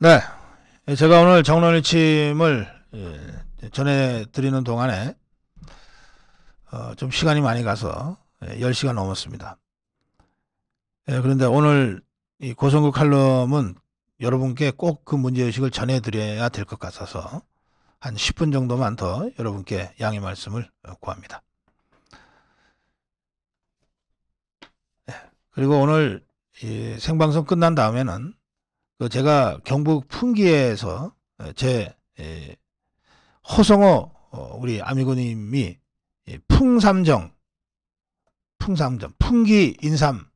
네. 예, 제가 오늘 정론일침을 예, 전해드리는 동안에 어, 좀 시간이 많이 가서 10시가 예, 넘었습니다. 그런데 오늘 이 고성국 칼럼은 여러분께 꼭 그 문제의식을 전해드려야 될 것 같아서 한 10분 정도만 더 여러분께 양해 말씀을 구합니다. 그리고 오늘 이 생방송 끝난 다음에는 그 제가 경북 풍기에서 제 예, 호성호 어, 우리 아미고님이 풍삼정, 풍삼정, 풍기 인삼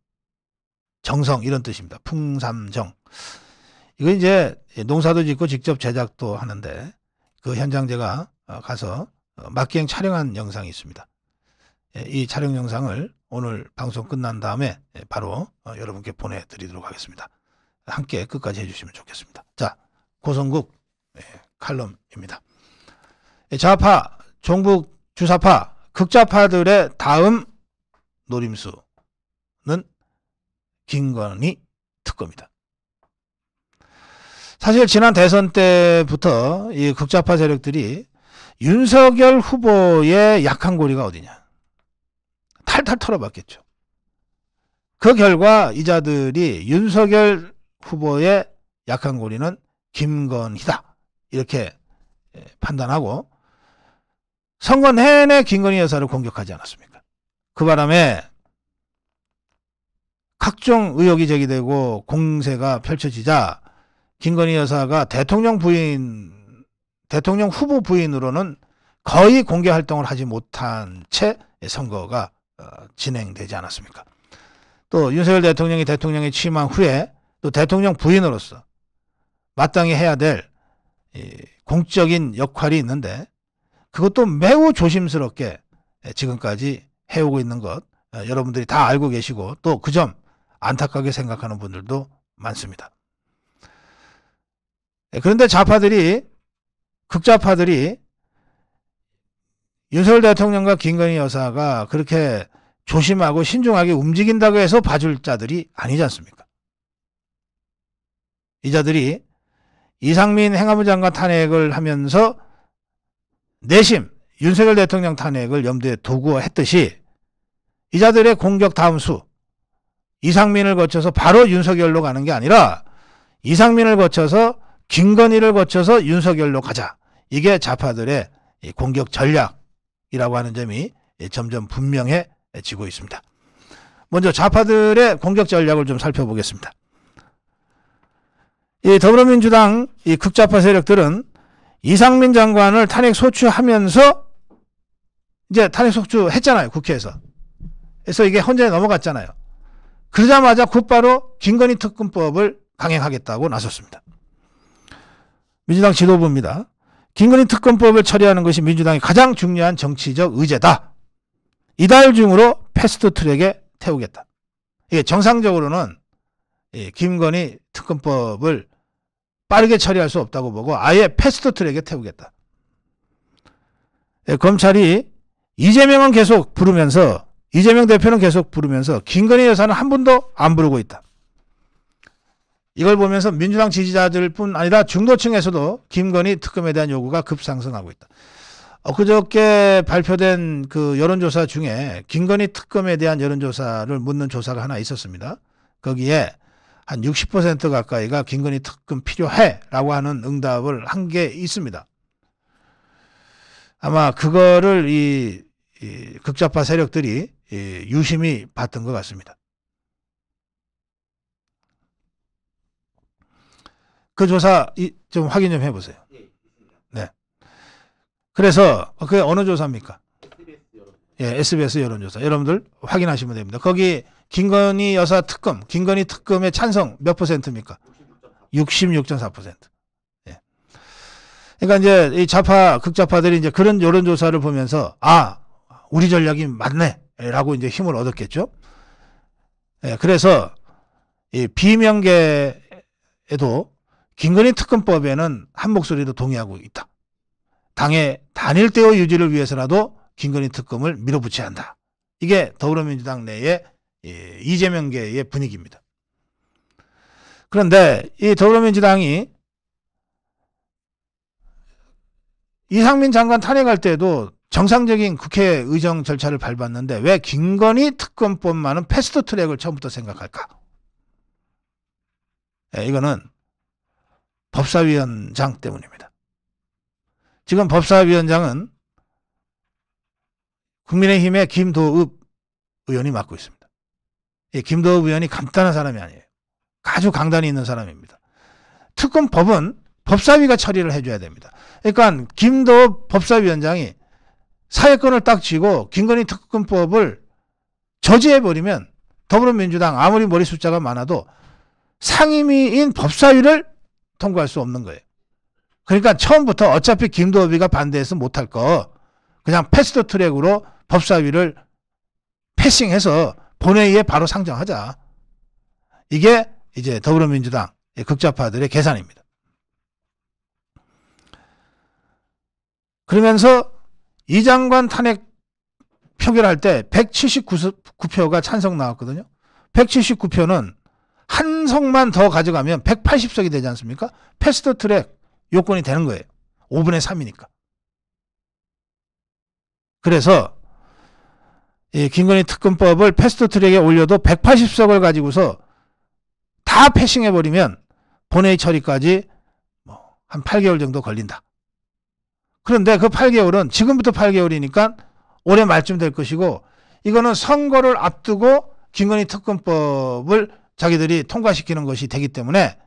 정성 이런 뜻입니다. 풍삼정. 이거 이제 농사도 짓고 직접 제작도 하는데 그 현장 제가 어, 가서 어, 막기행 촬영한 영상이 있습니다. 예, 이 촬영 영상을 오늘 방송 끝난 다음에 예, 바로 여러분께 보내드리도록 하겠습니다. 함께 끝까지 해주시면 좋겠습니다. 자, 고성국 예, 칼럼입니다. 예, 좌파, 종북 주사파, 극좌파들의 다음 노림수는 김건희 특검이다. 사실 지난 대선 때부터 이 극좌파 세력들이 윤석열 후보의 약한 고리가 어디냐. 탈탈 털어봤겠죠. 그 결과 이자들이 윤석열 후보의 약한 고리는 김건희다. 이렇게 예, 판단하고 선거 내내 김건희 여사를 공격하지 않았습니까? 그 바람에 각종 의혹이 제기되고 공세가 펼쳐지자 김건희 여사가 대통령 부인, 대통령 후보 부인으로는 거의 공개 활동을 하지 못한 채 선거가 어, 진행되지 않았습니까? 또 윤석열 대통령이 대통령에 취임한 후에 또 대통령 부인으로서 마땅히 해야 될 공적인 역할이 있는데 그것도 매우 조심스럽게 지금까지 해오고 있는 것 어, 여러분들이 다 알고 계시고 또 그 점 안타깝게 생각하는 분들도 많습니다. 예, 그런데 좌파들이 극좌파들이 윤석열 대통령과 김건희 여사가 그렇게 조심하고 신중하게 움직인다고 해서 봐줄 자들이 아니지 않습니까? 이 자들이 이상민 행안부 장관 탄핵을 하면서 내심 윤석열 대통령 탄핵을 염두에 두고 했듯이 이 자들의 공격 다음 수 이상민을 거쳐서 바로 윤석열로 가는 게 아니라 이상민을 거쳐서 김건희를 거쳐서 윤석열로 가자. 이게 좌파들의 공격 전략이라고 하는 점이 점점 분명해지고 있습니다. 먼저 좌파들의 공격 전략을 좀 살펴보겠습니다. 이 더불어민주당 이 극좌파 세력들은 이상민 장관을 탄핵 소추하면서 이제 탄핵 소추했잖아요 국회에서. 그래서 이게 헌재에 넘어갔잖아요. 그러자마자 곧바로 김건희 특검법을 강행하겠다고 나섰습니다. 민주당 지도부입니다. 김건희 특검법을 처리하는 것이 민주당의 가장 중요한 정치적 의제다. 이달 중으로 패스트트랙에 태우겠다. 이게 정상적으로는 김건희 특검법을 빠르게 처리할 수 없다고 보고 아예 패스트트랙에 태우겠다. 네, 검찰이 이재명은 계속 부르면서 이재명 대표는 계속 부르면서 김건희 여사는 한 번도 안 부르고 있다. 이걸 보면서 민주당 지지자들뿐 아니라 중도층에서도 김건희 특검에 대한 요구가 급상승하고 있다. 엊그저께 발표된 그 여론조사 중에 김건희 특검에 대한 여론조사를 묻는 조사가 하나 있었습니다. 거기에 한60% 가까이가 김건희 특검 필요해라고 하는 응답을 한 게 있습니다. 아마 그거를 이, 이 극좌파 세력들이 이 유심히 봤던 것 같습니다. 그 조사 좀 확인 좀 해보세요. 예, 네. 그래서 그게 어느 조사입니까? 예, SBS 여론조사. 여러분들 확인하시면 됩니다. 거기 김건희 여사 특검, 김건희 특검의 찬성 몇 퍼센트입니까? 66.4%. 예. 그러니까 이제 이 좌파, 극좌파들이 이제 그런 여론조사를 보면서, 아, 우리 전략이 맞네. 라고 이제 힘을 얻었겠죠. 예, 그래서 이 비명계에도 김건희 특검법에는 한 목소리로 동의하고 있다. 당의 단일 대의 유지를 위해서라도 김건희 특검을 밀어붙여야 한다. 이게 더불어민주당 내의 예, 이재명계의 분위기입니다. 그런데 이 더불어민주당이 이상민 장관 탄핵할 때도 정상적인 국회 의정 절차를 밟았는데 왜 김건희 특검법만은 패스트 트랙을 처음부터 생각할까? 예, 이거는 법사위원장 때문입니다. 지금 법사위원장은 국민의힘의 김도읍 의원이 맡고 있습니다. 예, 김도읍 의원이 간단한 사람이 아니에요. 아주 강단이 있는 사람입니다. 특검법은 법사위가 처리를 해줘야 됩니다. 그러니까 김도읍 법사위원장이 사회권을 딱 쥐고 김건희 특검법을 저지해버리면 더불어민주당 아무리 머리 숫자가 많아도 상임위인 법사위를 통과할 수 없는 거예요. 그러니까 처음부터 어차피 김도읍이가 반대해서 못할 거 그냥 패스트 트랙으로 법사위를 패싱해서 본회의에 바로 상정하자. 이게 이제 더불어민주당 극좌파들의 계산입니다. 그러면서 이 장관 탄핵 표결할 때 179표가 찬성 나왔거든요. 179표는 한 석만 더 가져가면 180석이 되지 않습니까? 패스트 트랙 요건이 되는 거예요. 5분의 3이니까. 그래서 이 예, 김건희 특검법을 패스트트랙에 올려도 180석을 가지고서 다 패싱해버리면 본회의 처리까지 뭐한 8개월 정도 걸린다. 그런데 그 8개월은 지금부터 8개월이니까 올해 말쯤 될 것이고 이거는 선거를 앞두고 김건희 특검법을 자기들이 통과시키는 것이 되기 때문에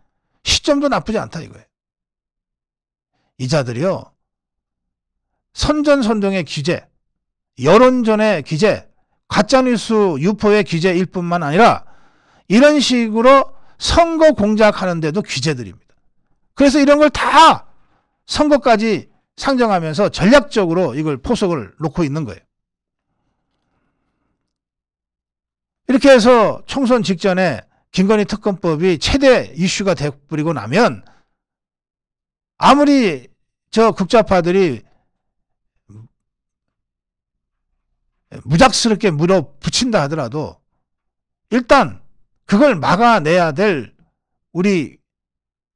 시점도 나쁘지 않다 이거예요. 이자들이요. 선전선동의 기재, 여론전의 기재, 가짜뉴스 유포의 규제일 뿐만 아니라 이런 식으로 선거 공작하는데도 규제들입니다. 그래서 이런 걸 다 선거까지 상정하면서 전략적으로 이걸 포석을 놓고 있는 거예요. 이렇게 해서 총선 직전에 김건희 특검법이 최대 이슈가 되버리고 나면 아무리 저 국자파들이 무작스럽게 물어붙인다 하더라도 일단 그걸 막아내야 될 우리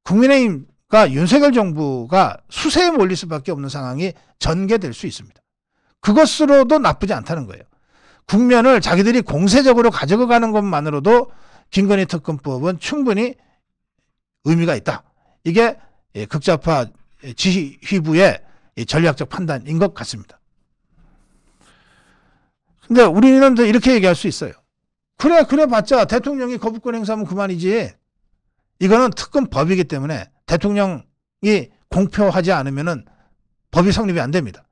국민의힘과 윤석열 정부가 수세에 몰릴 수밖에 없는 상황이 전개될 수 있습니다. 그것으로도 나쁘지 않다는 거예요. 국면을 자기들이 공세적으로 가져가는 것만으로도 김건희 특검법은 충분히 의미가 있다. 이게 예, 극좌파 지휘부의 전략적 판단인 것 같습니다. 근데 우리는 이렇게 얘기할 수 있어요. 그래, 그래 봤자 대통령이 거부권 행사하면 그만이지. 이거는 특검법이기 때문에 대통령이 공표하지 않으면은 법이 성립이 안 됩니다.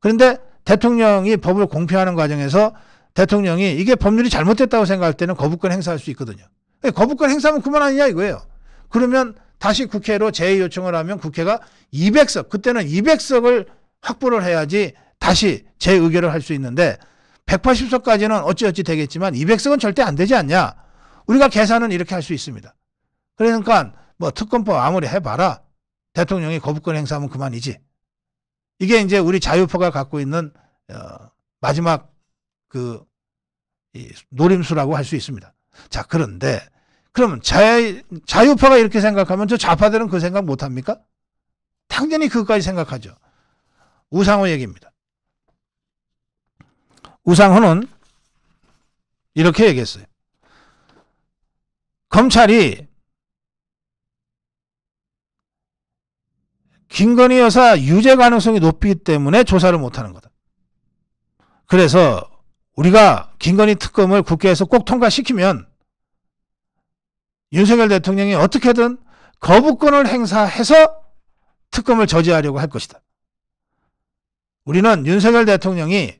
그런데 대통령이 법을 공표하는 과정에서 대통령이 이게 법률이 잘못됐다고 생각할 때는 거부권 행사할 수 있거든요. 예, 거부권 행사하면 그만 아니냐 이거예요. 그러면 다시 국회로 재의 요청을 하면 국회가 200석, 그때는 200석을 확보를 해야지 다시 재의결을 할 수 있는데 180석까지는 어찌어찌 되겠지만 200석은 절대 안 되지 않냐. 우리가 계산은 이렇게 할 수 있습니다. 그러니까 뭐 특검법 아무리 해봐라. 대통령이 거부권 행사하면 그만이지. 이게 이제 우리 자유파가 갖고 있는 어, 마지막 그 이, 노림수라고 할 수 있습니다. 자 그런데 그러면 자, 자유파가 이렇게 생각하면 저 좌파들은 그 생각 못합니까? 당연히 그것까지 생각하죠. 우상호 얘기입니다. 우상호는 이렇게 얘기했어요. 검찰이 김건희 여사 유죄 가능성이 높기 때문에 조사를 못하는 거다. 그래서 우리가 김건희 특검을 국회에서 꼭 통과시키면 윤석열 대통령이 어떻게든 거부권을 행사해서 특검을 저지하려고 할 것이다. 우리는 윤석열 대통령이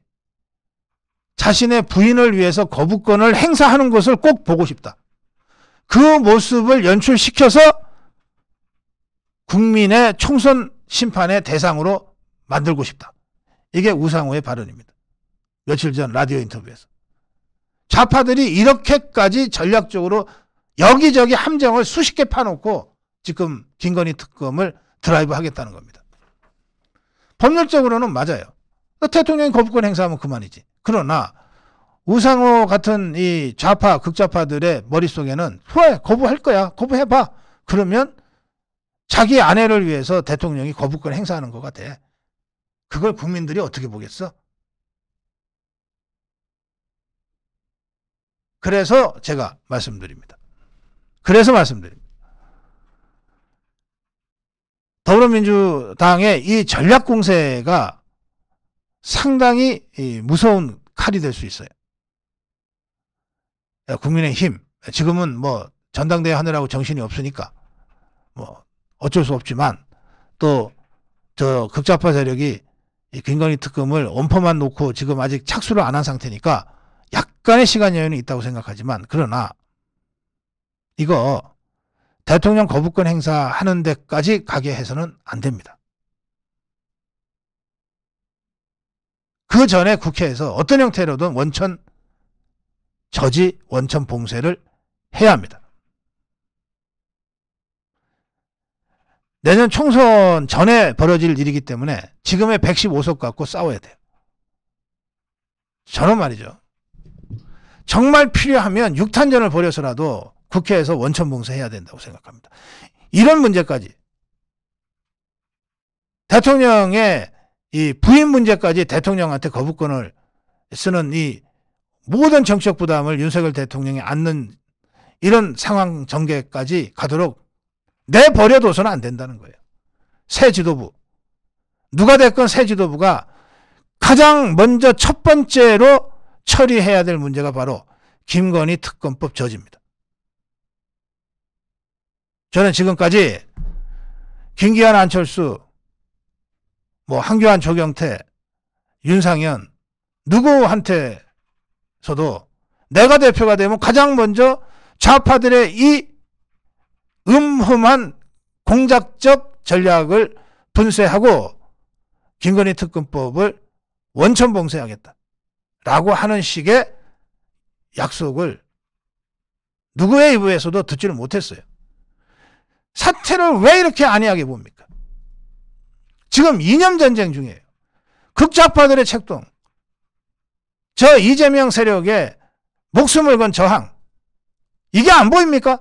자신의 부인을 위해서 거부권을 행사하는 것을 꼭 보고 싶다. 그 모습을 연출시켜서 국민의 총선 심판의 대상으로 만들고 싶다. 이게 우상호의 발언입니다. 며칠 전 라디오 인터뷰에서. 좌파들이 이렇게까지 전략적으로 여기저기 함정을 수십 개 파놓고 지금 김건희 특검을 드라이브 하겠다는 겁니다. 법률적으로는 맞아요. 그 대통령이 거부권 행사하면 그만이지. 그러나 우상호 같은 이 좌파 극좌파들의 머릿속에는 후회 거부할 거야 거부해봐 그러면 자기 아내를 위해서 대통령이 거부권 행사하는 거가 돼 그걸 국민들이 어떻게 보겠어 그래서 제가 말씀드립니다 그래서 말씀드립니다 더불어민주당의 이 전략 공세가 상당히 무서운 칼이 될 수 있어요. 예, 국민의힘 예, 지금은 뭐 전당대회 하느라고 정신이 없으니까 뭐 어쩔 수 없지만 또 저 극좌파 세력이 김건희 특검을 원포만 놓고 지금 아직 착수를 안 한 상태니까 약간의 시간 여유는 있다고 생각하지만 그러나 이거 대통령 거부권 행사하는 데까지 가게 해서는 안 됩니다. 그 전에 국회에서 어떤 형태로든 원천 저지, 원천 봉쇄를 해야 합니다. 내년 총선 전에 벌어질 일이기 때문에 지금의 115석 갖고 싸워야 돼요. 저는 말이죠. 정말 필요하면 6탄전을 벌여서라도 국회에서 원천봉쇄해야 된다고 생각합니다. 이런 문제까지 대통령의 이 부인 문제까지 대통령한테 거부권을 쓰는 이 모든 정책 부담을 윤석열 대통령이 안는 이런 상황 전개까지 가도록 내버려둬서는 안 된다는 거예요. 새 지도부. 누가 됐건 새 지도부가 가장 먼저 첫 번째로 처리해야 될 문제가 바로 김건희 특검법 저지입니다. 저는 지금까지 김기현 안철수 뭐 한교안 조경태 윤상현 누구한테서도 내가 대표가 되면 가장 먼저 좌파들의 이 음흠한 공작적 전략을 분쇄하고 김건희 특검법을 원천 봉쇄하겠다. 라고 하는 식의 약속을 누구의 입에서도 듣지를 못했어요. 사태를 왜 이렇게 안이하게 봅니까? 지금 이념 전쟁 중이에요. 극좌파들의 책동. 저 이재명 세력의 목숨을 건 저항. 이게 안 보입니까?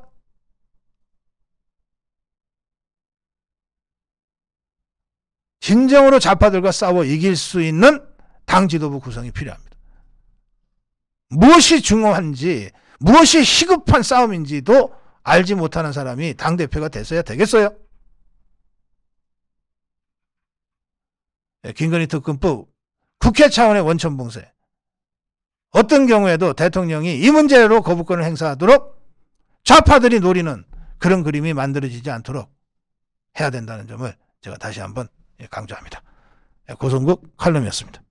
진정으로 좌파들과 싸워 이길 수 있는 당 지도부 구성이 필요합니다. 무엇이 중요한지, 무엇이 시급한 싸움인지도 알지 못하는 사람이 당대표가 됐어야 되겠어요? 예, 김건희 특검법 국회 차원의 원천 봉쇄 어떤 경우에도 대통령이 이 문제로 거부권을 행사하도록 좌파들이 노리는 그런 그림이 만들어지지 않도록 해야 된다는 점을 제가 다시 한번 예, 강조합니다. 예, 고성국 칼럼이었습니다.